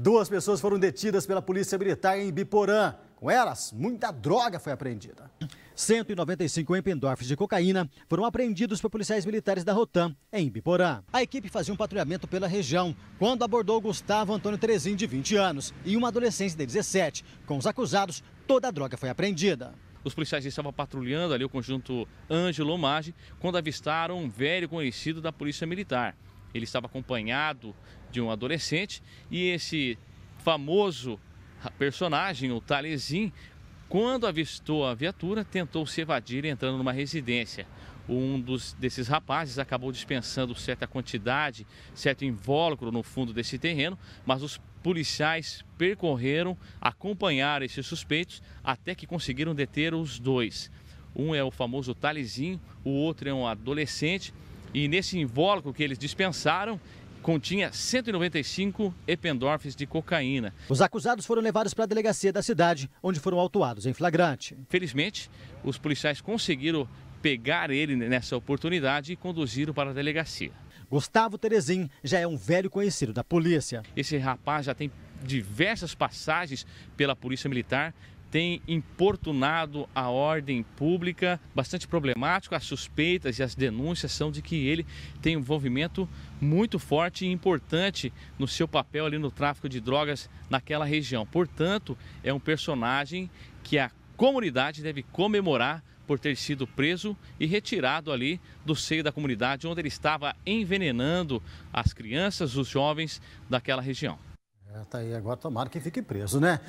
Duas pessoas foram detidas pela Polícia Militar em Biporã. Com elas, muita droga foi apreendida. 195 empendorfes de cocaína foram apreendidos por policiais militares da Rotan, em Biporã. A equipe fazia um patrulhamento pela região quando abordou Gustavo Antônio Terezin de 20 anos, e uma adolescente de 17. Com os acusados, toda a droga foi apreendida. Os policiais estavam patrulhando ali o conjunto Ângelo Omage quando avistaram um velho conhecido da Polícia Militar. Ele estava acompanhado de um adolescente e esse famoso personagem, o Talezin, quando avistou a viatura, tentou se evadir entrando numa residência. Um dos, desses rapazes acabou dispensando certa quantidade, certo invólucro no fundo desse terreno, mas os policiais percorreram, acompanharam esses suspeitos até que conseguiram deter os dois. Um é o famoso Talizinho, o outro é um adolescente e nesse invólucro que eles dispensaram, continha 195 ependorfes de cocaína. Os acusados foram levados para a delegacia da cidade, onde foram autuados em flagrante. Felizmente, os policiais conseguiram pegar ele nessa oportunidade e conduziram para a delegacia. Gustavo Terezin já é um velho conhecido da polícia. Esse rapaz já tem diversas passagens pela Polícia Militar, tem importunado a ordem pública, bastante problemático. As suspeitas e as denúncias são de que ele tem um envolvimento muito forte e importante no seu papel ali no tráfico de drogas naquela região. Portanto, é um personagem que a comunidade deve comemorar por ter sido preso e retirado ali do seio da comunidade onde ele estava envenenando as crianças, os jovens daquela região. É, tá aí, agora tomara que fique preso, né?